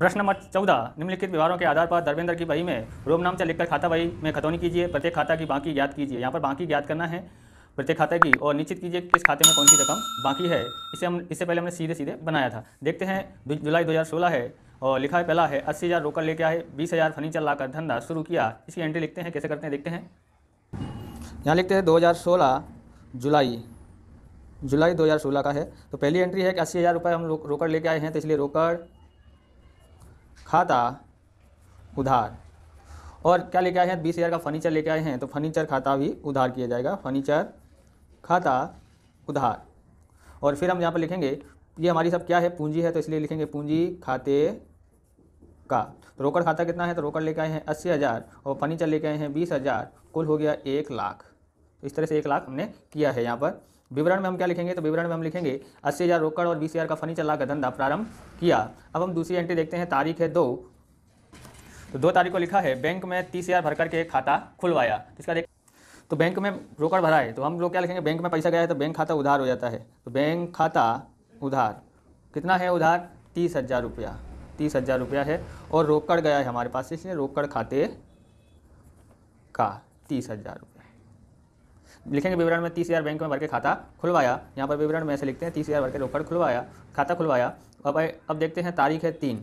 प्रश्न नंबर चौदह निम्नलिखित व्यवहारों के आधार पर धर्मेंद्र की बही में रोम से लिखकर खाता बही में खतौनी कीजिए प्रत्येक खाता की बाकी ज्ञात कीजिए यहाँ पर बाकी ज्ञात करना है प्रत्येक खाते की और निश्चित कीजिए किस खाते में कौन सी रकम बाकी है इसे हम इससे पहले हमने सीधे सीधे बनाया था देखते हैं जुलाई दो है और लिखा है पहला है अस्सी हज़ार रोकड़ लेके आए बीस हज़ार फर्नीचर लाकर धंधा शुरू किया इसकी एंट्री लिखते हैं कैसे करते हैं देखते हैं यहाँ लिखते हैं 2016 जुलाई जुलाई 2016 का है तो पहली एंट्री है कि अस्सी हज़ार रुपये हम रोकड़ लेके आए हैं तो इसलिए रोकड़ खाता उधार और क्या लेके आए हैं बीस हज़ार का फर्नीचर लेके आए हैं तो फर्नीचर खाता भी उधार किया जाएगा फर्नीचर खाता उधार और फिर हम यहाँ पर लिखेंगे ये हमारी सब क्या है पूंजी है तो इसलिए लिखेंगे पूंजी खाते का तो रोकड़ खाता कितना है तो रोकड़ लेके आए हैं अस्सी हज़ार और फर्नीचर लेके आए हैं बीस हज़ार कुल हो गया एक लाख तो इस तरह से एक लाख हमने किया है यहाँ पर विवरण में हम क्या लिखेंगे तो विवरण में हम लिखेंगे अस्सी हज़ार रोकड़ और बीस हज़ार का फर्नीचर ला का धंधा प्रारंभ किया अब हम दूसरी एंट्री देखते हैं तारीख है दो तो दो तारीख को लिखा है बैंक में तीस हज़ार भर करके खाता खुलवाया तो इसका देख तो बैंक में रोकड़ भरा है तो हम लोग क्या लिखेंगे बैंक में पैसा गया है तो बैंक खाता उधार हो जाता है तो बैंक खाता उधार कितना है उधार तीस हज़ार रुपया तीस हज़ार रुपया है और रोकड़ गया है हमारे पास इसलिए रोकड़ खाते का तीस हज़ार रुपया लिखेंगे विवरण में तीस हज़ार बैंक में भर के खाता खुलवाया यहाँ पर विवरण में ऐसे लिखते हैं तीस हज़ार भर के रोकड़ खुलवाया खाता खुलवाया अब अब देखते हैं तारीख है तीन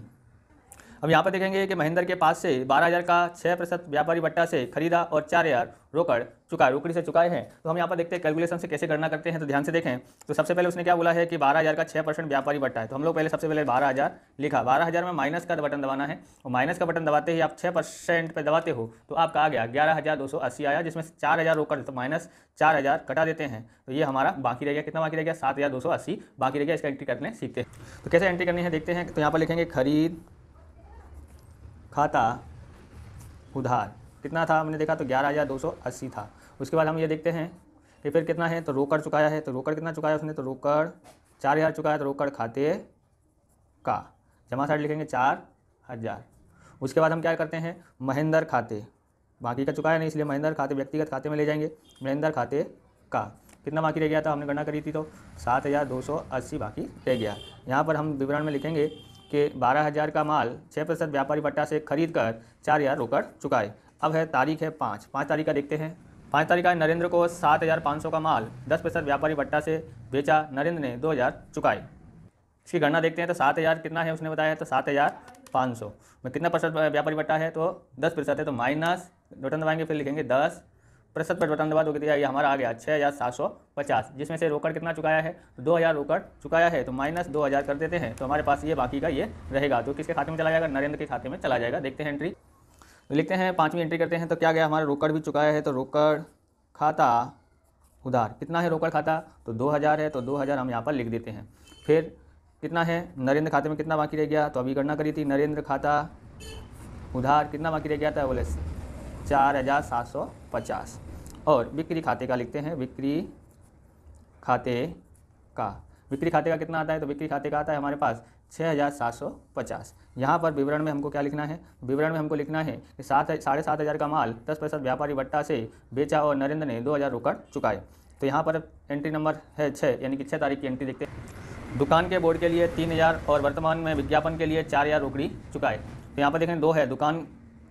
अब यहाँ पर देखेंगे कि महेंद्र के पास से बारह हज़ार का छः प्रतिशत व्यापारी बट्टा से खरीदा और चार हज़ार रोकड़ चुका रोकड़ी से चुकाए हैं तो हम यहाँ पर देखते हैं कैलकुलेशन से कैसे गणना करते हैं तो ध्यान से देखें तो सबसे पहले उसने क्या बोला है कि बारह हज़ार का छः परसेंट व्यापारी बट्टा है तो हम लोग पहले सबसे पहले बारह हज़ार लिखा बारह हज़ार में माइनस का बटन दबाना है और माइनस का बटन दबाते ही आप छः परसेंट पर दबाते हो तो आपका आ गया ग्यारह हज़ार दो सौ अस्सी आया जिसमें से चार हज़ार रोकड़ तो माइनस चार हज़ार कटा देते हैं तो ये हमारा बाकी रह गया कितना बाकी रह गया सात हज़ार दो सौ अस्सी बाकी रह गया इसका एंट्री करने सीखते हैं तो कैसे एंट्री करनी है देखते हैं तो यहाँ पर लिखेंगे खरीद खाता उधार कितना था हमने देखा तो ग्यारह हज़ार दो सौ अस्सी था उसके बाद हम ये देखते हैं कि फिर कितना है तो रोकड़ चुकाया है तो रोकड़ कितना चुकाया उसने तो रोकड़ चार हज़ार चुकाया तो रोकड़ खाते का जमा साइड लिखेंगे चार हज़ार उसके बाद हम क्या करते हैं महेंद्र खाते बाकी का चुकाया नहीं इसलिए महेंद्र खाते व्यक्तिगत खाते में ले जाएंगे महेंद्र खाते का कितना बाकी रह गया था हमने गणना करी थी तो सात हज़ार दो सौ अस्सी बाकी रह गया यहाँ पर हम विवरण में लिखेंगे के बारह हज़ार का माल छः प्रतिशत व्यापारी पट्टा से खरीद कर चार हज़ार रोकड़ चुकाए अब है तारीख है पाँच पाँच तारीख का देखते हैं पाँच तारीख का नरेंद्र को सात हज़ार पाँच सौ का माल दस प्रतिशत व्यापारी पट्टा से बेचा नरेंद्र ने दो हज़ार चुकाए इसकी गणना देखते हैं तो सात हज़ार कितना है उसने बताया तो सात हज़ार पाँच सौ में तो कितना प्रतिशत व्यापारी पट्टा है तो दस प्रतिशत है तो माइनस रोटन दबाएंगे फिर लिखेंगे दस प्रतिशत पर वतनवाद हो गया ये हमारा आ गया छः हज़ार सात सौ पचास जिसमें से रोकड़ कितना चुकाया है तो दो हज़ार रोकड़ चुकाया है तो माइनस दो हज़ार कर देते हैं तो हमारे पास ये बाकी का ये रहेगा तो किसके खाते में चला जाएगा नरेंद्र के खाते में चला जाएगा देखते हैं एंट्री तो लिखते हैं पाँचवीं एंट्री करते हैं तो क्या गया हमारा रोकड़ भी चुकाया है तो रोकड़ खाता उधार कितना है रोकड़ खाता तो दो हज़ार है तो दो हज़ार हम यहाँ पर लिख देते हैं फिर कितना है नरेंद्र खाते में कितना बाकी रह गया तो अभी गणना करी थी नरेंद्र खाता उधार कितना बाकी रह गया था बोले चार हज़ार सात सौ पचास और बिक्री खाते का लिखते हैं बिक्री खाते का बिक्री खाते का कितना आता है तो बिक्री खाते का आता है हमारे पास छः हज़ार सात सौ पचास यहाँ पर विवरण में हमको क्या लिखना है विवरण में हमको लिखना है कि सात साढ़े सात हज़ार का माल दस प्रतिशत व्यापारी बट्टा से बेचा और नरेंद्र ने दो हज़ार रुकड़ चुकाए तो यहाँ पर एंट्री नंबर है छः यानी कि छः तारीख की एंट्री देखते हैं दुकान के बोर्ड के लिए तीन हज़ार और वर्तमान में विज्ञापन के लिए चार हज़ार रुकड़ी चुकाए तो यहाँ पर देखें दो है दुकान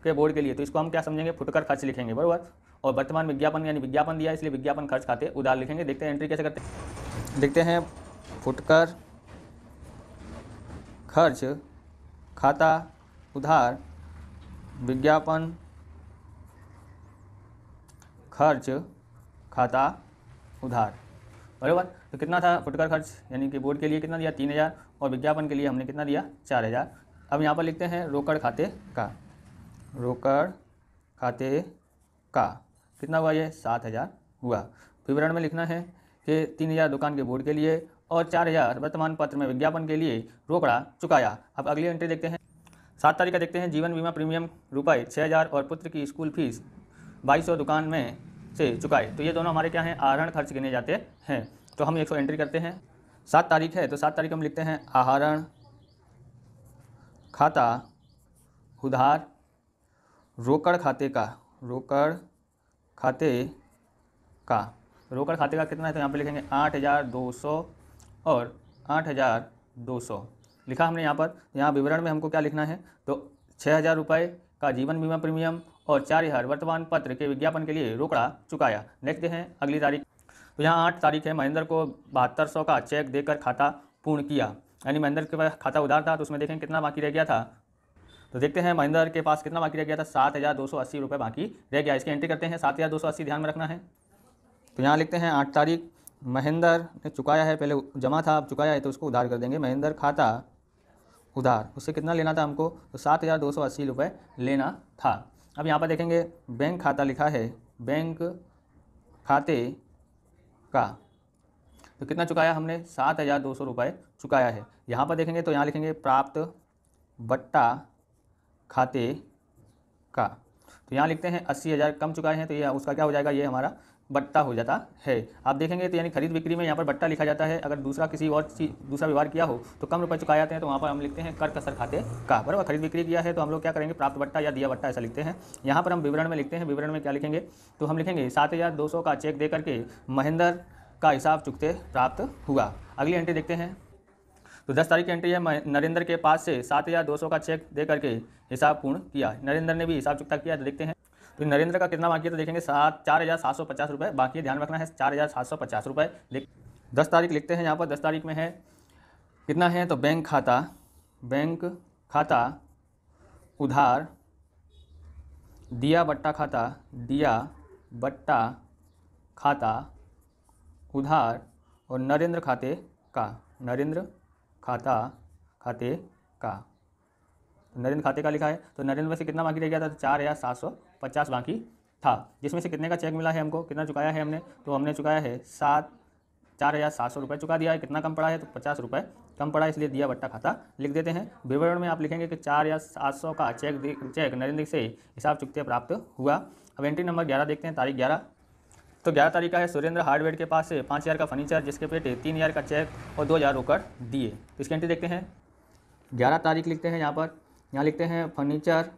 के बोर्ड के लिए तो इसको हम क्या समझेंगे फुटकर खर्च लिखेंगे बरबर और वर्तमान विज्ञापन यानी विज्ञापन दिया इसलिए विज्ञापन खर्च खाते उधार लिखेंगे देखते हैं एंट्री कैसे करते हैं देखते हैं फुटकर खर्च खाता उधार विज्ञापन खर्च खाता उधार बराबर तो कितना था फुटकर खर्च यानी कि बोर्ड के लिए कितना दिया तीन हज़ार और विज्ञापन के लिए हमने कितना दिया चार हज़ार अब यहाँ पर लिखते हैं रोकड़ खाते का रोकड़ खाते का कितना हुआ ये सात हज़ार हुआ विवरण में लिखना है कि तीन हज़ार दुकान के बोर्ड के लिए और चार हज़ार वर्तमान पत्र में विज्ञापन के लिए रोकड़ा चुकाया अब अगली एंट्री देखते हैं सात तारीख का देखते हैं जीवन बीमा प्रीमियम रुपये छः हज़ार और पुत्र की स्कूल फीस बाईस सौ दुकान में से चुकाए तो ये दोनों हमारे क्या हैं आहरण खर्च गिने जाते हैं तो हम एक सौ एंट्री करते हैं सात तारीख है तो सात तारीख हम लिखते हैं आहरण खाता उधार रोकड़ खाते का रोकड़ खाते का रोकड़ खाते का कितना है तो यहाँ पे लिखेंगे आठ हज़ार दो सौ और आठ हज़ार दो सौ लिखा हमने यहाँ पर तो यहाँ विवरण में हमको क्या लिखना है तो छः हज़ार रुपये का जीवन बीमा प्रीमियम और चार हज़ार वर्तमान पत्र के विज्ञापन के लिए रोकड़ा चुकाया नेक्स्ट हैं अगली तारीख तो यहाँ आठ तारीख है महेंद्र को बहत्तर सौ का चेक देकर खाता पूर्ण किया यानी महेंद्र के पास खाता उधार था तो उसमें देखें कितना बाकी रह गया था तो देखते हैं महिंदर के पास कितना बाकी रह गया था सात हज़ार दो सौ अस्सी रुपये बाकी रह गया इसकी एंट्री करते हैं सात हज़ार दो सौ अस्सी ध्यान में रखना है तो यहाँ लिखते हैं आठ तारीख महेंद्र ने चुकाया है पहले जमा था अब चुकाया है तो उसको उधार कर देंगे महेंद्र खाता उधार उससे कितना लेना था हमको तो सात हज़ार दो सौ अस्सी रुपये लेना था अब यहाँ पर देखेंगे बैंक खाता लिखा है बैंक खाते का तो कितना चुकाया हमने सात हज़ार दो सौ रुपये चुकाया है यहाँ पर देखेंगे तो यहाँ लिखेंगे प्राप्त बट्टा खाते का तो यहाँ लिखते हैं अस्सी हज़ार कम चुकाए हैं तो यह उसका क्या हो जाएगा ये हमारा बट्टा हो जाता है आप देखेंगे तो यानी खरीद बिक्री में यहाँ पर बट्टा लिखा जाता है अगर दूसरा किसी और चीज दूसरा व्यवहार किया हो तो कम रुपये चुकाए जाते हैं तो वहाँ पर हम लिखते हैं कर कसर खाते का बराबर खरीद बिक्री किया है तो हम लोग क्या करेंगे प्राप्त बट्टा या दिया बट्टा ऐसा लिखते हैं यहाँ पर हम विवरण में लिखते हैं विवरण में क्या लिखेंगे तो हम लिखेंगे सात का चेक दे करके महेंद्र का हिसाब चुकते प्राप्त हुआ अगली एंट्री देखते हैं तो दस तारीख की एंट्री है नरेंद्र के पास से सात हज़ार दो सौ का चेक दे करके हिसाब पूर्ण किया नरेंद्र ने भी हिसाब चुकता किया तो देखते हैं तो नरेंद्र का कितना बाकी है तो देखेंगे सात चार हज़ार सात सौ पचास रुपये बाकी ध्यान रखना है चार हज़ार सात सौ पचास रुपये लिख दस तारीख लिखते हैं यहाँ पर दस तारीख में है कितना है तो बैंक खाता बैंक खाता उधार दिया बट्टा खाता दिया बट्टा खाता उधार और नरेंद्र खाते का नरेंद्र खाता खाते का तो नरेंद्र खाते का लिखा है तो नरेंद्र में से कितना बाकी रह गया था तो चार हज़ार सात सौ पचास बाकी था जिसमें से कितने का चेक मिला है हमको कितना चुकाया है हमने तो हमने चुकाया है सात चार हज़ार सात सौ रुपये चुका दिया है कितना कम पड़ा है तो पचास रुपये कम पड़ा इसलिए दिया बट्टा खाता लिख देते हैं विवरण में आप लिखेंगे कि चार या सात सौ का चेक चेक नरेंद्र से हिसाब चुकते प्राप्त हुआ अब एंट्री नंबर ग्यारह देखते हैं तारीख ग्यारह तो ग्यारह तारीख का है सुरेंद्र हार्डवेयर के पास से पाँच हज़ार का फर्नीचर जिसके पेटे तीन हज़ार का चेक और दो हज़ार रोकड़ दिए तो इसकी एंट्री देखते हैं ग्यारह तारीख लिखते हैं यहाँ पर यहाँ लिखते हैं फर्नीचर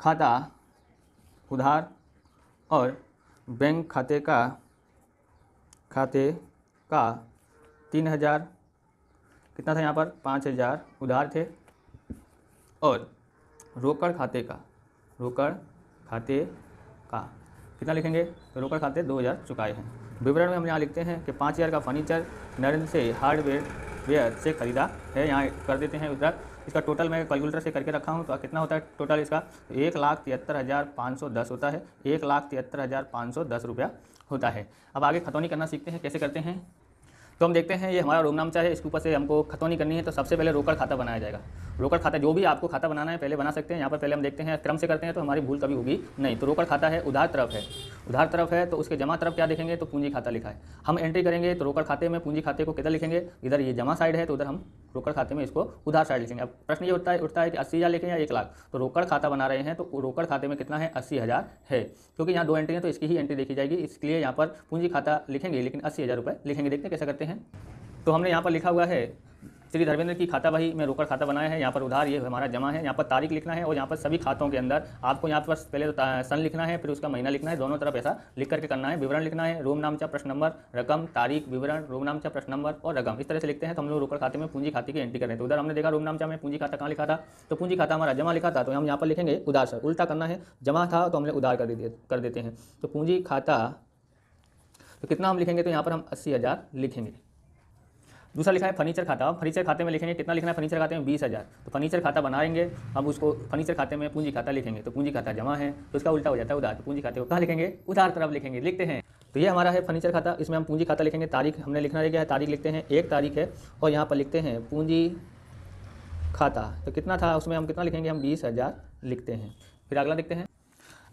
खाता उधार और बैंक खाते का खाते का तीन हज़ार कितना था यहाँ पर पाँच हज़ार उधार थे और रोकड़ खाते का रोकड़ खाते का कितना लिखेंगे तो रोकड़ खाते दो हज़ार चुकाए हैं विवरण में हम यहाँ लिखते हैं कि पाँच हज़ार का फर्नीचर नरेंद्र से हार्डवेयर वेयर से खरीदा है यहाँ कर देते हैं उधर इसका टोटल मैं कैलकुलेटर से करके रखा हूँ तो कितना होता है टोटल इसका एक लाख तिहत्तर हज़ार पाँच सौ दस होता है एक लाख तिहत्तर हज़ार पाँच सौ दस रुपया होता है अब आगे खतौनी करना सीखते हैं कैसे करते हैं तो हम देखते हैं ये हमारा रूम नाम है इसके ऊपर से हमको खतौनी करनी है तो सबसे पहले रोकड़ खाता बनाया जाएगा रोकड़ खाता जो भी आपको खाता बनाना है पहले बना सकते हैं यहाँ पर पहले हम देखते हैं क्रम से करते हैं तो हमारी भूल कभी होगी नहीं तो रोकड़ खाता है उधार तरफ है उधार तरफ है तो उसके जमा तरफ क्या देखेंगे तो पूंजी खाता लिखा है हम एंट्री करेंगे तो रोकड़ खाते में पूंजी खाते को किधर लिखेंगे इधर ये जमा साइड है तो उधर हम रोकड़ खाते में इसको उधार साइड लिखेंगे अब प्रश्न ये उठता है उठता है कि अस्सी हज़ार लिखें या एक लाख तो रोकड़ खाता बना रहे हैं तो रोकड़ खाते में कितना है अस्सी हज़ार है क्योंकि यहाँ दो एंट्री हैं तो इसकी ही एंट्री देखी जाएगी इसलिए यहाँ पर पूंजी खाता लिखेंगे लेकिन अस्सी हज़ार रुपये लिखेंगे देखते हैं कैसे करते हैं तो हमने यहाँ पर लिखा हुआ है श्री धर्मेंद्र की खाता भाई में रोकड़ खाता बनाया है यहाँ पर उधार ये हमारा जमा है यहाँ पर तारीख लिखना है और यहाँ पर सभी खातों के अंदर आपको यहाँ पर पहले तो सन लिखना है फिर उसका महीना लिखना है दोनों तरफ ऐसा लिख करके करना है विवरण लिखना है नाम नामचा प्रश्न नंबर रकम तारीख विवरण रूम नाम नामचा प्रश्न नंबर और रकम इस तरह से लिखते हैं तो हम लोग रोकड़ खाते में पूंजी खाते की एंट्री कर रहे हैं तो उधर हमने देखा नाम नामचा में पूंजी खाता कहाँ लिखा था तो पूंजी खाता हमारा जमा लिखा था तो हम यहाँ पर लिखेंगे उधार सर उल्टा करना है जमा था तो हमने उधार कर कर देते हैं तो पूंजी खाता तो कितना हम लिखेंगे तो यहाँ पर हम अस्सी हज़ार लिखेंगे दूसरा लिखा है फर्नीचर खाता फर्नीचर खाते में लिखेंगे कितना लिखना है फर्नीचर खाते में बीस हज़ार तो फर्नीचर खाता बनाएंगे हम उसको फर्नीचर खाते में पूंजी खाता लिखेंगे तो पूंजी खाता जमा है तो उसका उल्टा हो जाता है उधार तो पूंजी खाते को कहाँ लिखेंगे उधार तरफ लिखेंगे लिखते हैं तो ये हमारा है फर्नीचर खाता इसमें हम पूंजी खाता लिखेंगे तारीख हमने लिखना रह गया है तारीख लिखते हैं एक तारीख है और यहाँ पर लिखते हैं पूंजी खाता तो कितना था उसमें हम कितना लिखेंगे हम बीस हज़ार लिखते हैं फिर अगला देखते हैं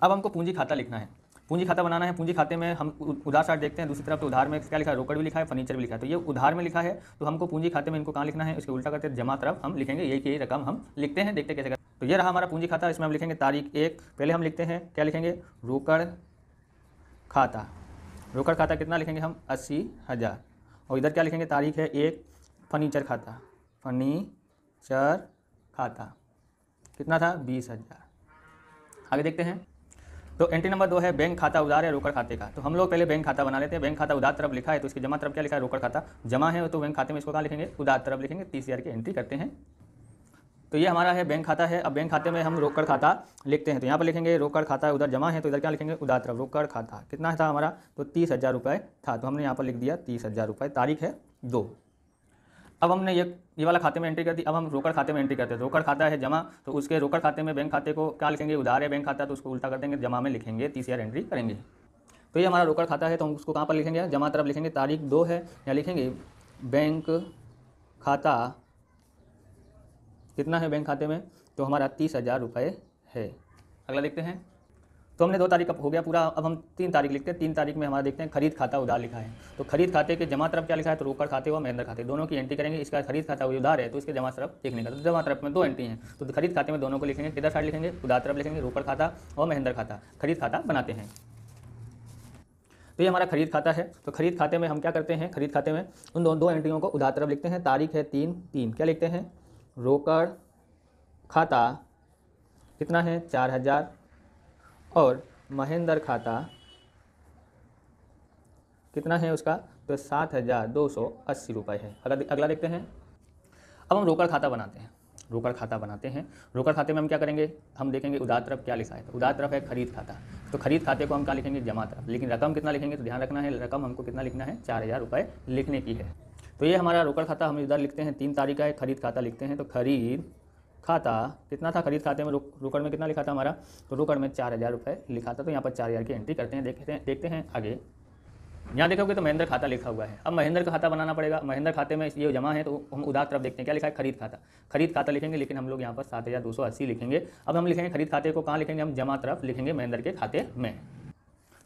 अब हमको पूंजी खाता लिखना है पूंजी खाता बनाना है पूंजी खाते में हम उधार साठ देखते हैं दूसरी तरफ तो उधार में क्या लिखा है रोकड़ भी लिखा है फर्नीचर भी लिखा है तो ये उधार में लिखा है तो हमको पूंजी खाते में इनको कहाँ लिखना है इसके उल्टा करते जमा तरफ हम लिखेंगे ये की रकम हम लिखते हैं देखते कैसे करते तो ये रहा हमारा पूंजी खाता इसमें हम लिखेंगे तारीख एक पहले हम लिखते हैं क्या लिखेंगे रोकड़ खाता रोकड़ खाता कितना लिखेंगे हम अस्सी हज़ार और इधर क्या लिखेंगे तारीख है एक फर्नीचर खाता फर्नीचर खाता कितना था बीस हज़ार आगे देखते हैं तो एंट्री नंबर दो है बैंक खाता उधार है रोकड़ खाते का तो हम लोग पहले बैंक खाता बना लेते हैं बैंक खाता उधार तरफ लिखा है तो इसकी जमा तरफ क्या लिखा है रोकड़ खाता जमा है तो बैंक खाते में इसको कहाँ लिखेंगे उधार तरफ लिखेंगे तीस हज़ार की एंट्री करते हैं तो ये हमारा है बैंक खाता है अब बैंक खाते में हम रोकड़ खाता लिखते हैं तो यहाँ पर लिखेंगे रोकड़ खाता उधर जमा है तो इधर क्या लिखेंगे उधार तरफ रोकड़ खाता कितना था हमारा तो तीस हज़ार रुपये था तो हमने यहाँ पर लिख दिया तीस हज़ार रुपये तारीख है दो अब हमने ये ये वाला खाते में एंट्री कर दी अब हम रोकड़ खाते में एंट्री करते हैं रोकड़ खाता है जमा तो उसके रोकड़ खाते में बैंक खाते को क्या लिखेंगे उधार है बैंक खाता तो उसको उल्टा कर देंगे जमा में लिखेंगे तीस हज़ार एंट्री करेंगे तो ये हमारा रोकड़ खाता है तो हम उसको कहाँ पर लिखेंगे जमा तरफ लिखेंगे तारीख दो है या लिखेंगे बैंक खाता कितना है बैंक खाते में तो हमारा तीस हज़ार रुपये है अगला देखते हैं तो हमने दो तारीख का हो गया पूरा अब हम तीन तारीख लिखते हैं तीन तारीख में हमारा देखते हैं खरीद खाता उधार लिखा है तो खरीद खाते के जमा तरफ क्या लिखा है तो रोकड़ खाते हुआ महेंद्र खाते दोनों की एंट्री करेंगे इसका खरीद खाता हुआ उधार है तो इसके जमा तरफ एक निकल तो जमा तरफ में दो एंट्री है तो खरीद खाते में दोनों को लिखेंगे किधर साइड लिखेंगे उधार तरफ लिखेंगे रोकड़ खाता और महेंद्र खाता खरीद खाता बनाते हैं तो ये हमारा खरीद खाता है तो खरीद खाते में हम क्या करते हैं खरीद खाते में उन दो, दो एंट्रियों को उधार तरफ लिखते हैं तारीख है तीन तीन क्या लिखते हैं रोकड़ खाता कितना है चार हज़ार और महेंद्र खाता कितना है उसका तो सात हज़ार दो सौ अस्सी रुपये है अगला अगला देखते हैं अब हम रोकड़ खाता बनाते हैं रोकड़ खाता बनाते हैं रोकड़ खाते में हम क्या करेंगे हम देखेंगे उदार तरफ क्या लिखा है तो उदार तरफ है खरीद खाता तो खरीद खाते को हम क्या लिखेंगे जमा तरफ लेकिन रकम कितना लिखेंगे तो ध्यान रखना है रकम हमको कितना लिखना है चार हज़ार रुपये लिखने की है तो ये हमारा रोकड़ खाता हम इधर लिखते हैं तीन तारीख का है खरीद खाता लिखते हैं तो खरीद खाता कितना था खरीद खाते में रुक रुकड़ में कितना लिखा था हमारा तो रुकड़ में चार हज़ार रुपये लिखा था तो यहाँ पर चार हज़ार की एंट्री करते हैं देखते हैं देखते हैं आगे यहाँ देखोगे तो महेंद्र खाता लिखा हुआ है अब महेंद्र का खाता बनाना पड़ेगा महेंद्र खाते में ये जमा है तो हम उधार तरफ देखते हैं क्या लिखा है खरीद खाता खरीद खाता लिखेंगे लेकिन हम लोग यहाँ पर सात हज़ार दो सौ अस्सी लिखेंगे अब हम लिखेंगे खरीद खाते को कहाँ लिखेंगे हम जमा तरफ लिखेंगे महेंद्र के खाते में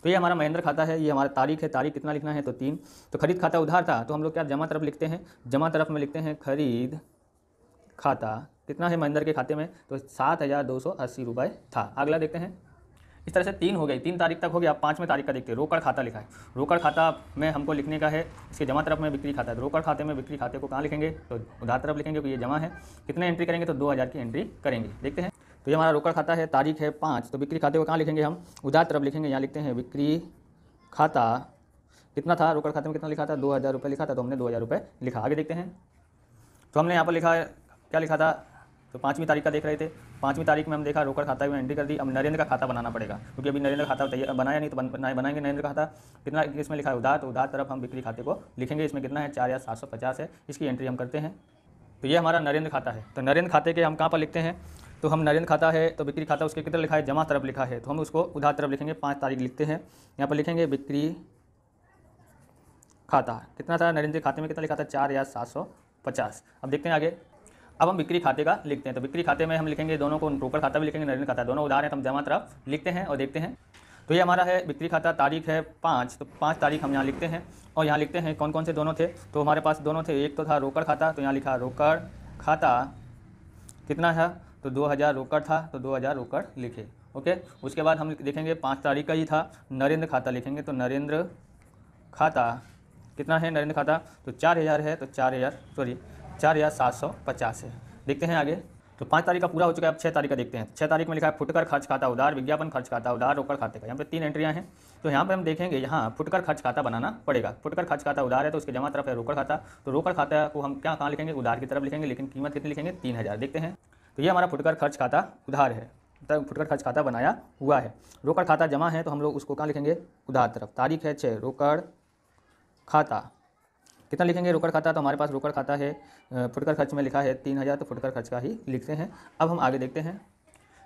तो ये हमारा महेंद्र खाता है ये हमारा तारीख है तारीख कितना लिखना है तो तीन तो खरीद खाता उधार था तो हम लोग क्या जमा तरफ लिखते हैं जमा तरफ में लिखते हैं खरीद खाता कितना है महेंद्र के खाते में तो सात हज़ार दो सौ अस्सी रुपये था अगला देखते हैं इस तरह से तीन हो गई तीन तारीख तक हो गया पाँचवें तारीख का देखते हैं रोकड़ खाता लिखा है रोकड़ खाता में हमको लिखने का है इसके जमा तरफ में बिक्री खाता है तो रोकड़ खाते में बिक्री खाते को कहाँ लिखेंगे तो उधार तरफ लिखेंगे क्योंकि ये जमा है कितने एंट्री करेंगे तो दो हज़ार की एंट्री करेंगे देखते हैं तो ये हमारा रोकड़ खाता है तारीख है पाँच तो बिक्री खाते को कहाँ लिखेंगे हम उधार तरफ लिखेंगे यहाँ लिखते हैं बिक्री खाता कितना था रोकड़ खाते में कितना लिखा था दो हज़ार रुपये लिखा था तो हमने दो हज़ार रुपये लिखा आगे देखते हैं तो हमने यहाँ पर लिखा क्या लिखा था तो पाँचवीं तारीख का देख रहे थे पाँचवीं तारीख में हम देखा रोकड़ खाता में एंट्री कर दी अब नरेंद्र का खाता बनाना पड़ेगा क्योंकि अभी नरेंद्र खाता बनाया नहीं तो बनाए बनाएंगे नरेंद्र का खाता कितना इसमें लिखा है उधार तो उधार तरफ हम बिक्री खाते को लिखेंगे इसमें कितना है चार सात सौ पचास है इसकी एंट्री हम करते हैं तो ये हमारा नरेंद्र खाता है तो नरेंद्र खाते के हम कहाँ पर लिखते हैं तो हम नरेंद्र खाता है तो बिक्री खाता उसके कितना लिखा है जमा तरफ लिखा है तो हम उसको उधार तरफ लिखेंगे पाँच तारीख लिखते हैं यहाँ पर लिखेंगे बिक्री खाता कितना था नरेंद्र खाते में कितना लिखा था चार या सात सौ पचास अब देखते हैं आगे अब हम बिक्री खाते का लिखते हैं तो बिक्री खाते में हम लिखेंगे दोनों को रोकड़ खाता भी लिखेंगे नरेंद्र खाता दोनों उधार है तो हम जमा तरफ लिखते हैं और देखते हैं तो ये हमारा है बिक्री खाता तारीख है पाँच तो पाँच तारीख हम यहाँ लिखते हैं और यहाँ लिखते हैं कौन कौन से दोनों थे तो हमारे पास दोनों थे एक तो था रोकड़ खाता तो यहाँ लिखा रोकड़ खाता कितना था तो दो हज़ार रोकड़ था तो दो हज़ार रोकड़ लिखे ओके उसके बाद हम देखेंगे पाँच तारीख का ही था नरेंद्र खाता लिखेंगे तो नरेंद्र खाता कितना है नरेंद्र खाता तो चार हज़ार है तो चार हज़ार सॉरी चार या सात सौ पचास है देखते हैं आगे तो पाँच तारीख का पूरा हो चुका है अब छः तारीख का देखते हैं छः तारीख में लिखा है फुटकर खर्च खाता उधार विज्ञापन खर्च खाता उधार रोकड़ खाते का यहाँ पे तीन एंट्रियाँ हैं तो यहाँ पे हम देखेंगे यहाँ फुटकर खर्च खाता बनाना पड़ेगा फुटकर खर्च खाता उधार है तो उसके जमा तरफ है रोकड़ खाता तो रोकड़ खाता को हम क्या कहाँ लिखेंगे उधार की तरफ लिखेंगे लेकिन कीमत कितनी लिखेंगे तीन हज़ार देखते हैं तो ये हमारा फुटकर खर्च खाता उधार है तो फुटकर खर्च खाता बनाया हुआ है रोकड़ खाता जमा है तो हम लोग उसको कहाँ लिखेंगे उधार तरफ तारीख है छः रोकड़ खाता कितना लिखेंगे रोकड़ खाता तो हमारे पास रोकड़ खाता है फुटकर खर्च में लिखा है तीन हज़ार तो फुटकर खर्च का ही लिखते हैं अब हम आगे देखते हैं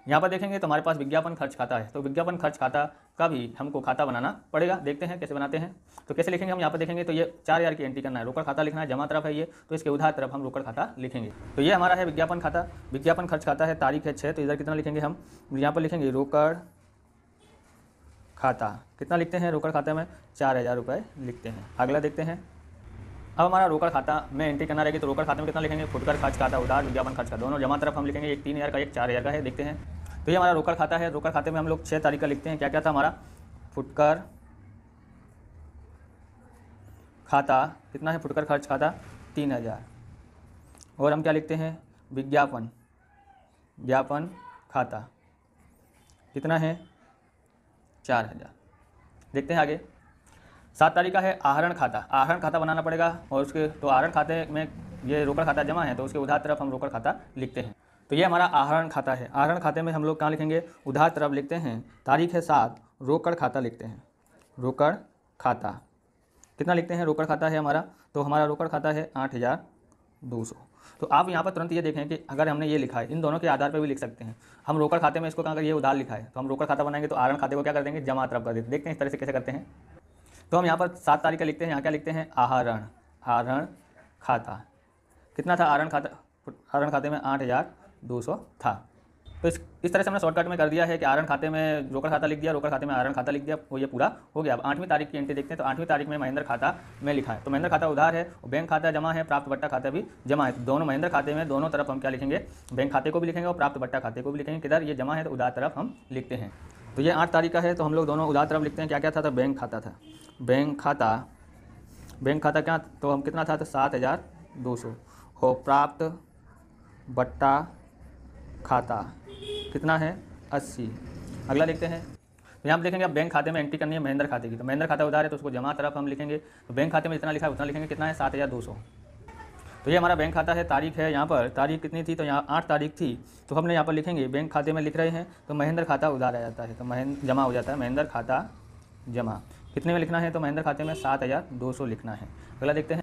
यहाँ पर देखेंगे तो हमारे पास विज्ञापन खर्च खाता है तो विज्ञापन खर्च खाता का भी हमको खाता बनाना पड़ेगा देखते हैं कैसे बनाते हैं तो कैसे लिखेंगे हम यहाँ पर देखेंगे तो ये चार हज़ार की एंट्री करना है रोकड़ खाता लिखना है जमा तरफ है ये तो इसके उधार तरफ हम रोकड़ खाता लिखेंगे तो ये हमारा है विज्ञापन खाता विज्ञापन खर्च खाता है तारीख है छः तो इधर कितना लिखेंगे हम यहाँ पर लिखेंगे रोकड़ खाता कितना लिखते हैं रोकड़ खाते में चार हज़ार रुपये लिखते हैं अगला देखते हैं अब हमारा रोकड़ खाता में एंट्री करना रहेगी तो रोकड़ खाते में कितना लिखेंगे फुटकर खर्च खाता उधार विज्ञापन खर्च का दोनों जमा तरफ हम लिखेंगे एक तीन हज़ार का एक चार हज़ार का है देखते हैं तो ये हमारा रोकड़ खाता है रोकड़ खाते में हम लोग छः तारीख का लिखते हैं क्या क्या था हमारा फुटकर खाता कितना है फुटकर खर्च खाता तीन हज़ार और हम क्या लिखते हैं विज्ञापन ज्ञापन खाता कितना है चार हज़ार देखते हैं आगे सात तारीख का है आहरण खाता आहरण खाता बनाना पड़ेगा और उसके तो आहरण खाते में ये रोकड़ खाता जमा है तो उसके उधार तरफ हम रोकड़ खाता लिखते हैं तो ये हमारा आहरण खाता है आहरण खाते में हम लोग कहाँ लिखेंगे उधार तरफ लिखते हैं तारीख है सात रोकड़ खाता लिखते हैं रोकड़ खाता कितना लिखते हैं रोकड़ खाता है हमारा तो हमारा रोकड़ खाता है आठ हज़ार दो सौ तो आप यहाँ पर तुरंत ये देखें कि अगर हमने ये लिखा है इन दोनों के आधार पर भी लिख सकते हैं हम रोकड़ खाते में इसको कर ये उधार लिखा है तो हम रोकड़ खाता बनाएंगे तो आहरण खाते को क्या कर देंगे जमा तरफ कर देते देखते हैं इस तरह से कैसे करते हैं तो हम यहाँ पर सात तारीख का लिखते हैं यहाँ क्या लिखते हैं आहरण आहरण खाता कितना था आहरण खाता आहरण खाते में आठ हज़ार दो सौ था तो इस इस तरह से हमने शॉर्टकट में कर दिया है कि आहरण खाते में रोकड़ खाता लिख दिया रोकड़ खाते में आरण खाता लिख दिया वो ये पूरा हो गया अब आठवीं तारीख की एंट्री देखते हैं तो आठवीं तारीख में महेंद्र खाता में लिखा है तो महेंद्र खाता उधार है और बैंक खाता जमा है प्राप्त बट्टा खाता भी जमा है तो दोनों महेंद्र खाते में दोनों तरफ हम क्या लिखेंगे बैंक खाते को भी लिखेंगे और प्राप्त बट्टा खाते को भी लिखेंगे किधर ये जमा है तो उधार तरफ हम लिखते हैं तो ये आठ तारीख का है तो हम लोग दोनों उधार तरफ लिखते हैं क्या क्या था तो बैंक खाता था बैंक खाता बैंक खाता क्या तो हम कितना था तो सात हज़ार दो सौ हो प्राप्त बट्टा खाता कितना है अस्सी अगला लिखते हैं तो यहाँ पर देखेंगे आप बैंक खाते में एंट्री करनी है महेंद्र खाते की तो महेंद्र खाता उधार है तो उसको जमा तरफ हम लिखेंगे तो बैंक खाते में जितना लिखा है उतना लिखेंगे कितना है सात हज़ार दो सौ तो ये हमारा बैंक खाता है तारीख है यहाँ पर तारीख कितनी थी तो यहाँ आठ तारीख थी तो हमने यहाँ पर लिखेंगे बैंक खाते में लिख रहे हैं तो महेंद्र खाता उधार आ जाता है तो महेंद्र जमा हो जाता है महेंद्र खाता जमा कितने में लिखना है तो महेंद्र खाते में सात हज़ार दो सौ लिखना है अगला देखते हैं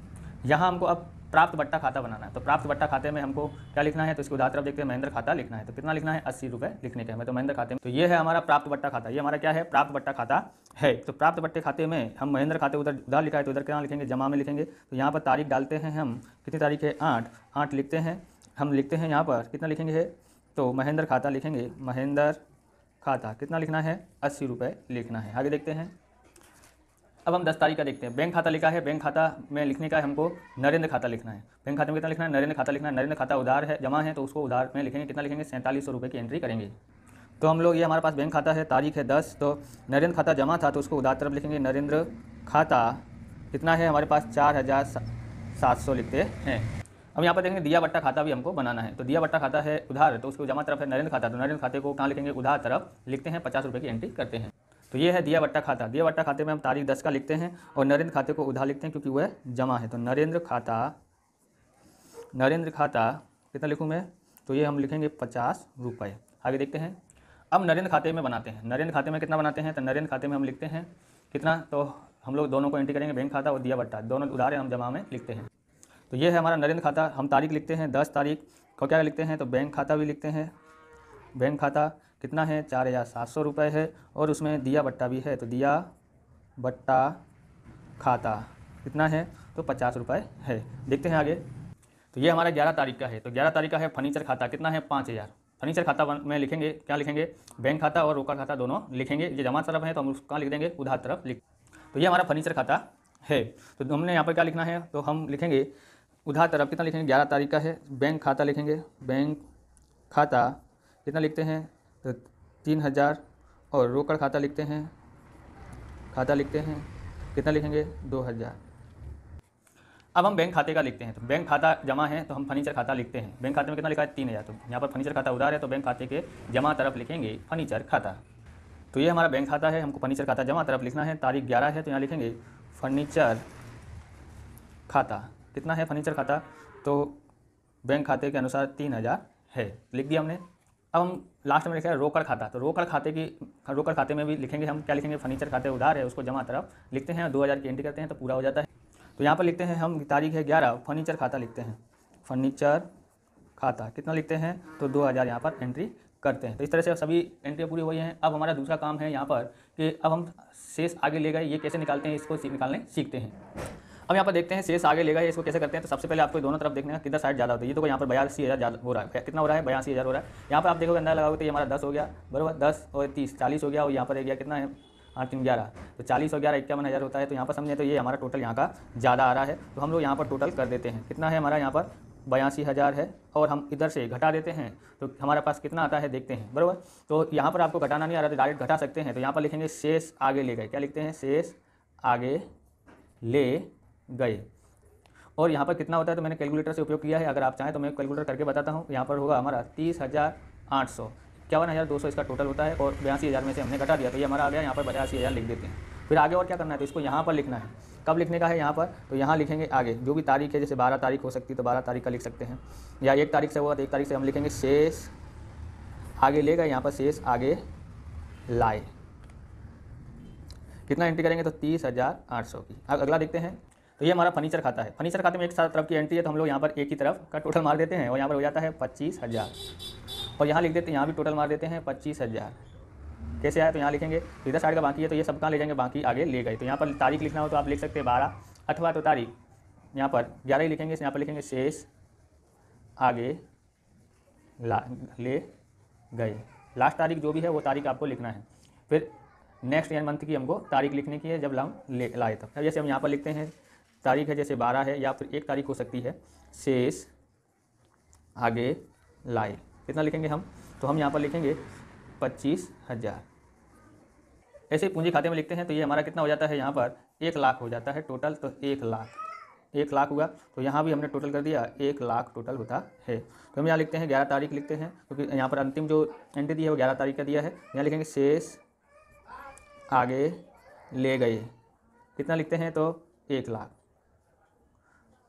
यहाँ हमको अब प्राप्त बट्टा खाता बनाना है तो प्राप्त बट्टा खाते में हमको क्या लिखना है तो इसके उधार तरफ देखते हैं महेंद्र खाता लिखना है तो कितना लिखना है अस्सी रुपये लिखने के हमें तो महेंद्र खाते में तो ये है हमारा प्राप्त बट्टा खाता ये हमारा क्या है प्राप्त बट्टा खाता है तो प्राप्त बट्टे खाते में हम महेंद्र खाते उधर उधार लिखा है तो उधर क्या लिखेंगे जमा में लिखेंगे तो यहाँ पर तारीख डालते हैं हम कितनी तारीख है आठ आठ लिखते हैं हम लिखते हैं यहाँ पर कितना लिखेंगे तो महेंद्र खाता लिखेंगे महेंद्र खाता कितना लिखना है अस्सी रुपये लिखना है आगे देखते हैं अब हम दस तारीख का देखते हैं बैंक खाता लिखा है बैंक खाता में लिखने का हमको नरेंद्र खाता लिखना है बैंक खाते में कितना लिखना है नरेंद्र खाता लिखना है नरेंद्र खाता उधार है जमा है तो उसको उधार में लिखेंगे कितना लिखेंगे सैंतालीस सौ रुपये की एंट्री करेंगे तो हम लोग ये हमारे पास बैंक खाता है तारीख है दस तो नरेंद्र खाता जमा था तो उसको उधार तरफ लिखेंगे नरेंद्र खाता कितना है हमारे पास चार हज़ार सात सौ लिखते हैं अब यहाँ पर देखेंगे दिया बट्टा खाता भी हमको बनाना है तो दिया बट्टा खाता है उधार तो उसको जमा तरफ है नरेंद्र खाता तो नरेंद्र खाते को कहाँ लिखेंगे उधार तरफ लिखते हैं पचास रुपये की एंट्री करते हैं तो ये है दिया बट्टा खाता दिया बट्टा खाते में हम तारीख दस का लिखते हैं और नरेंद्र खाते को उधार लिखते हैं क्योंकि वह जमा है तो नरेंद्र खाता नरेंद्र खाता कितना लिखूँ मैं तो ये हम लिखेंगे पचास रुपये आगे देखते हैं अब नरेंद्र खाते में बनाते हैं नरेंद्र खाते में कितना बनाते हैं तो नरेंद्र खाते में हम लिखते हैं कितना तो हम लोग दोनों को एंट्री करेंगे बैंक खाता और दिया बट्टा दोनों उधार हम जमा में लिखते हैं तो ये है हमारा नरेंद्र खाता हम तारीख लिखते हैं दस तारीख को क्या लिखते हैं तो बैंक खाता भी लिखते हैं बैंक खाता कितना है चार हज़ार सात सौ रुपये है और उसमें दिया बट्टा भी है तो दिया बट्टा खाता कितना है तो पचास रुपये है देखते हैं आगे तो ये हमारा ग्यारह तारीख का है तो ग्यारह तारीख का है फर्नीचर खाता कितना है पाँच हज़ार फर्नीचर खाता में लिखेंगे क्या लिखेंगे बैंक खाता और रोकड़ खाता दोनों लिखेंगे ये जमा तरफ है तो हम कहाँ लिख देंगे उधार तरफ लिख तो ये हमारा फर्नीचर खाता है तो हमने यहाँ पर क्या लिखना है तो हम लिखेंगे उधार तरफ कितना लिखेंगे ग्यारह तारीख का है बैंक खाता लिखेंगे बैंक खाता कितना लिखते हैं तो तीन हज़ार और रोकड़ खाता लिखते हैं खाता लिखते हैं कितना लिखेंगे दो हज़ार अब हम बैंक खाते का लिखते हैं तो बैंक खाता जमा है तो हम फर्नीचर खाता लिखते हैं बैंक खाते में कितना लिखा है तीन हज़ार तो यहाँ पर फर्नीचर खाता उधार है तो बैंक खाते के जमा तरफ लिखेंगे फर्नीचर खाता तो ये हमारा बैंक खाता है हमको फर्नीचर खाता जमा तरफ लिखना है तारीख ग्यारह है तो यहाँ लिखेंगे फर्नीचर खाता कितना है फर्नीचर खाता तो बैंक खाते के अनुसार तीन हज़ार है लिख दिया हमने अब हम लास्ट में लिखा है रोकड़ खाता तो रोकड़ खाते की रोकड़ खाते में भी लिखेंगे हम क्या लिखेंगे फर्नीचर खाते उधार है उसको जमा तरफ लिखते हैं दो हज़ार की एंट्री करते हैं तो पूरा हो जाता है तो यहाँ पर लिखते हैं हम तारीख है ग्यारह फर्नीचर खाता लिखते हैं फर्नीचर खाता कितना लिखते हैं तो दो हज़ार यहाँ पर एंट्री करते हैं तो इस तरह से सभी एंट्रियाँ पूरी हुई हैं अब हमारा दूसरा काम है यहाँ पर कि अब हम शेष आगे ले गए ये कैसे निकालते हैं इसको निकालने सीखते हैं अब यहाँ पर देखते हैं शेष आगे लेगा इसको कैसे करते हैं तो सबसे पहले आपको दोनों तरफ देखने का कितना साइड ज़्यादा होता है ये तो यहाँ पर बयासी हज़ार ज़्यादा हो रहा है कितना हो रहा है बयासी हज़ार हो रहा है यहाँ पर आप अंदर लगा हुआ तो ये हमारा दस हो गया बरबर दस और तीस चालीस हो गया और यहाँ पर गया कितना है आठ तीन ग्यारह तो चालीस हो ग्यारह इक्यावन हज़ार होता है तो यहाँ पर समझें तो ये हमारा टोटल यहाँ का ज़्यादा आ रहा है तो हम लोग यहाँ पर टोटल कर देते हैं कितना है हमारा यहाँ पर बयासी हज़ार है और हम इधर से घटा देते हैं तो हमारे पास कितना आता है देखते हैं बरबर तो यहाँ पर आपको घटाना नहीं आ रहा तो डायरेक्ट घटा सकते हैं तो यहाँ पर लिखेंगे शेष आगे ले गए क्या लिखते हैं शेष आगे ले गए और यहाँ पर कितना होता है तो मैंने कैलकुलेटर से उपयोग किया है अगर आप चाहें तो मैं कैलकुलेटर करके बताता हूँ यहाँ पर होगा हमारा तीस हज़ार आठ सौ इक्यावन हज़ार दो सौ इसका टोटल होता है और बयासी हज़ार में से हमने घटा दिया तो ये हमारा आ गया यहाँ पर बयासी हज़ार लिख देते हैं फिर आगे और क्या करना है तो इसको यहाँ पर लिखना है कब लिखने का है यहाँ पर तो यहाँ लिखेंगे आगे जो भी तारीख है जैसे बारह तारीख हो सकती है तो बारह तारीख का लिख सकते हैं या एक तारीख से होगा तो एक तारीख से हम लिखेंगे शेष आगे लेगा यहाँ पर शेष आगे लाए कितना एंट्री करेंगे तो तीस हज़ार आठ सौ की अगला देखते हैं तो ये हमारा फर्नीचर खाता है फर्नीचर खाते में एक तरफ की एंट्री है तो हम लोग यहाँ पर एक ही तरफ का टोटल मार देते हैं और यहाँ पर हो जाता है पच्चीस हज़ार और यहाँ लिख देते हैं यहाँ भी टोटल मार देते हैं पच्चीस हज़ार कैसे आया तो यहाँ लिखेंगे इधर साइड का बाकी है तो ये सब कहाँ ले जाएंगे बाकी आगे ले गए तो यहाँ पर तारीख लिखना हो तो आप लिख सकते हैं बारह अथवा तो तारीख यहाँ पर ग्यारह ही लिखेंगे यहाँ पर लिखेंगे शेष आगे ला ले गए लास्ट तारीख जो भी है वो तारीख आपको लिखना है फिर नेक्स्ट ईयर मंथ की हमको तारीख लिखने की है जब हम ले लाए तब तो। जैसे हम यहाँ पर लिखते हैं तारीख है जैसे बारह है या फिर एक तारीख हो सकती है शेष आगे लाए कितना लिखेंगे हम तो हम यहाँ पर लिखेंगे पच्चीस हज़ार ऐसे पूंजी खाते में लिखते हैं तो ये हमारा कितना हो जाता है यहाँ पर एक लाख हो जाता है टोटल तो एक लाख एक लाख हुआ तो यहाँ भी हमने टोटल कर दिया एक लाख टोटल होता है तो हम यहाँ लिखते हैं ग्यारह तारीख लिखते हैं क्योंकि तो यहाँ पर अंतिम जो एंट्री दी है वो ग्यारह तारीख का दिया है यहाँ लिखेंगे शेष आगे ले गए कितना लिखते हैं तो एक लाख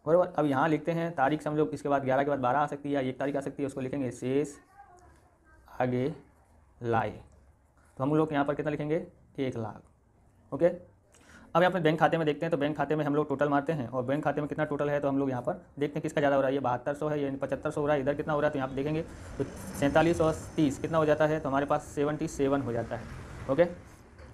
बरबर अब यहाँ लिखते हैं तारीख समझो इसके बाद ग्यारह के बाद बारह आ सकती है या एक तारीख आ सकती है उसको लिखेंगे शेष आगे लाए तो हम लोग यहाँ पर कितना लिखेंगे एक लाख ओके अब पर बैंक खाते में देखते हैं तो बैंक खाते में हम लोग टोटल मारते हैं और बैंक खाते में कितना टोटल है तो हम लोग यहाँ पर देखते हैं किसका ज़्यादा हो रहा है ये बहत्तर सौ है ये पचहत्तर सौ हो रहा है इधर कितना हो रहा है तो यहाँ पर देखेंगे तो सैंतालीस और तीस कितना हो जाता है तो हमारे पास सेवेंटी सेवन हो जाता है ओके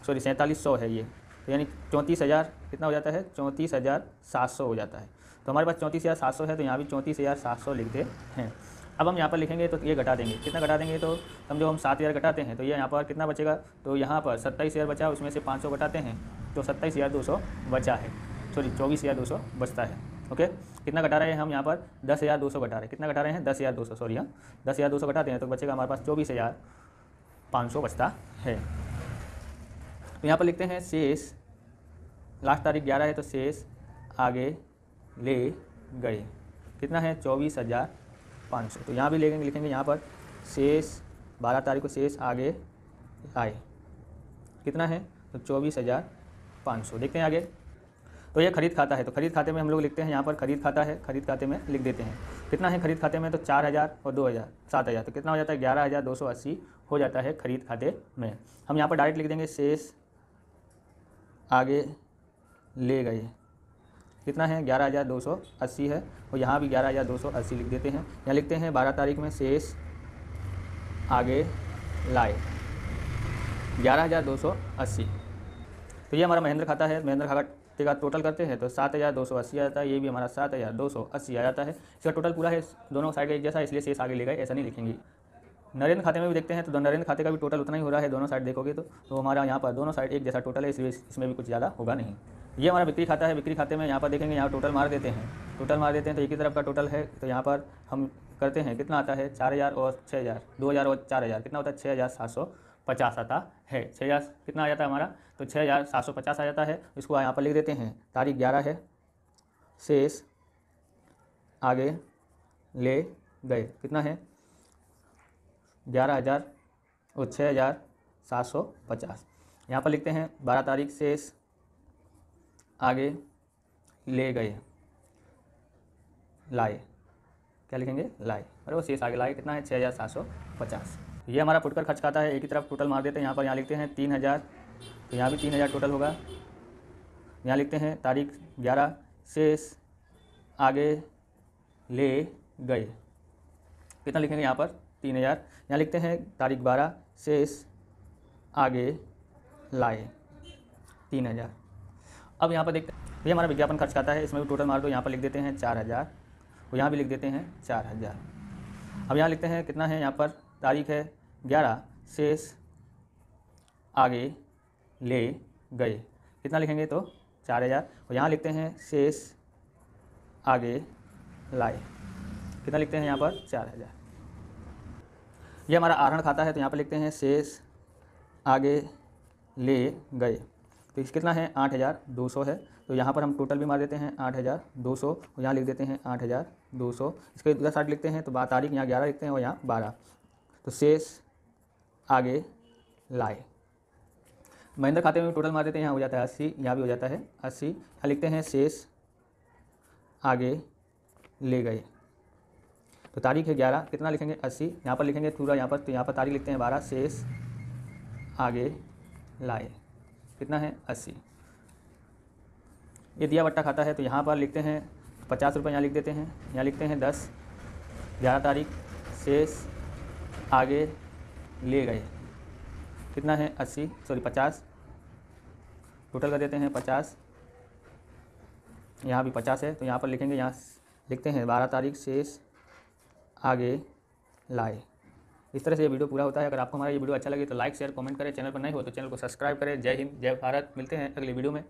सॉरी सैंतालीस सौ है ये तो यानी चौंतीस हज़ार कितना हो जाता है चौंतीस हज़ार सात सौ हो जाता है तो हमारे पास चौंतीस हज़ार सात सौ है तो यहाँ भी चौंतीस हज़ार सात सौ लिखते हैं अब हम यहाँ पर लिखेंगे तो ये घटा देंगे कितना घटा देंगे तो समझो हम सात हज़ार घटाते हैं तो ये यहाँ पर कितना बचेगा तो यहाँ पर सत्ताईस हज़ार बचा उसमें से पाँच सौ घटाते हैं तो सत्ताईस हज़ार दो सौ बचा है सॉरी चौबीस हज़ार दो सौ बचता है ओके कितना घटा रहे हैं हम यहाँ पर दस हज़ार दो सौ घटा रहे हैं कितना घटा रहे हैं दस हज़ार दो सौ सॉरी हम हाँ। दस हज़ार दो सौ घटाते हैं तो बचेगा हमारे पास चौबीस हज़ार पाँच सौ बचता है तो यहाँ पर लिखते हैं शेष लास्ट तारीख ग्यारह है तो शेष आगे ले गए कितना है चौबीस हज़ार पाँच सौ तो यहाँ भी लिखेंगे लिखेंगे यहाँ पर शेष बारह तारीख को शेष आगे आए कितना है तो चौबीस हज़ार पाँच सौ देखते हैं आगे तो ये खरीद खाता है तो खरीद खाते में हम लोग लिखते हैं यहाँ पर खरीद खाता है खरीद खाते में लिख देते हैं कितना है खरीद खाते में तो चार हज़ार और दो हज़ार सात हज़ार तो कितना हो जाता है ग्यारह हज़ार दो सौ अस्सी हो जाता है खरीद खाते में हम यहाँ पर डायरेक्ट लिख देंगे शेष आगे ले गए कितना है ग्यारह हज़ार दो सौ अस्सी है और यहाँ भी ग्यारह हज़ार दो सौ अस्सी लिख देते हैं यहाँ लिखते हैं बारह तारीख में शेष आगे लाए ग्यारह हज़ार दो सौ अस्सी तो ये हमारा महेंद्र खाता है महेंद्र खाते का टोटल करते हैं तो सात हज़ार दो सौ अस्सी आ जाता है ये भी हमारा सात हज़ार दो सौ अस्सी आ जाता है इसका टोटल पूरा है दोनों साइड का एक जैसा इसलिए शेष आगे ले गए ऐसा नहीं लिखेंगे नरेंद्र खाते में भी देखते हैं तो नरेंद्र खाते का भी टोटल उतना ही हो रहा है दोनों साइड देखोगे तो तो हमारा यहाँ पर दोनों साइड एक जैसा टोटल है इसलिए इसमें भी कुछ ज़्यादा होगा नहीं ये हमारा बिक्री खाता है बिक्री खाते में यहाँ पर देखेंगे यहाँ टोटल मार देते हैं टोटल मार देते हैं तो एक ही तरफ का टोटल है तो यहाँ पर हम करते हैं कितना आता है चार हज़ार और छः हज़ार दो हज़ार और चार हज़ार कितना होता है छः हज़ार सात सौ पचास आता है छः हज़ार कितना आ जाता है हमारा तो छः हज़ार सात सौ पचास आ जाता है इसको यहाँ पर लिख देते हैं तारीख ग्यारह है शेष आगे ले गए कितना है ग्यारह हज़ार और छः हज़ार सात सौ पचास यहाँ पर लिखते हैं बारह तारीख शेष आगे ले गए लाए क्या लिखेंगे लाए अरे वो शेष आगे लाए कितना है छः हज़ार सात सौ पचास ये हमारा फुटकर खर्च खाता है एक ही तरफ टोटल मार देते हैं यहाँ पर यहाँ लिखते हैं तीन हज़ार तो यहाँ भी तीन हज़ार टोटल होगा यहाँ लिखते हैं तारीख ग्यारह शेष आगे ले गए कितना लिखेंगे यहाँ पर तीन हज़ार यहाँ लिखते हैं तारीख बारह शेष आगे लाए तीन हज़ार अब यहाँ पर देखते हैं ये हमारा विज्ञापन खर्च आता है इसमें भी टोटल मार दो यहाँ पर लिख देते हैं चार हज़ार और यहाँ भी लिख देते हैं चार हज़ार अब यहाँ लिखते हैं कितना है यहाँ पर तारीख है ग्यारह शेष आगे ले गए कितना लिखेंगे तो चार हज़ार और यहाँ लिखते हैं शेष आगे लाए कितना लिखते हैं यहाँ पर चार हज़ार ये हमारा आरण खाता है तो यहाँ पर लिखते हैं शेष आगे ले गए तो इस कितना है आठ हज़ार दो सौ है तो यहाँ पर हम टोटल भी मार देते हैं आठ हज़ार दो सौ यहाँ लिख देते हैं आठ हज़ार दो सौ इसके दूसरा साठ लिखते हैं तो बारह तारीख यहाँ ग्यारह लिखते हैं और यहाँ बारह तो शेष आगे लाए महिंद्रा खाते में टोटल मार देते हैं यहाँ हो जाता है अस्सी यहाँ भी हो जाता है अस्सी यहाँ लिखते हैं शेष आगे ले गए तो तारीख है ग्यारह कितना लिखेंगे अस्सी यहाँ पर लिखेंगे पूरा यहाँ पर तो यहाँ पर तारीख लिखते हैं बारह शेष आगे लाए कितना है अस्सी ये दिया बट्टा खाता है तो यहाँ पर लिखते हैं पचास रुपये यहाँ लिख देते हैं यहाँ लिखते हैं दस ग्यारह तारीख शेष आगे ले गए कितना है अस्सी सॉरी पचास टोटल कर देते हैं पचास यहाँ भी पचास है तो यहाँ पर लिखेंगे यहाँ लिखते हैं बारह तारीख शेष आगे लाए इस तरह से ये वीडियो पूरा होता है अगर आपको हमारा ये वीडियो अच्छा लगे तो लाइक शेयर कमेंट करें चैनल पर नहीं हो तो चैनल को सब्सक्राइब करें जय हिंद जय भारत मिलते हैं अगले वीडियो में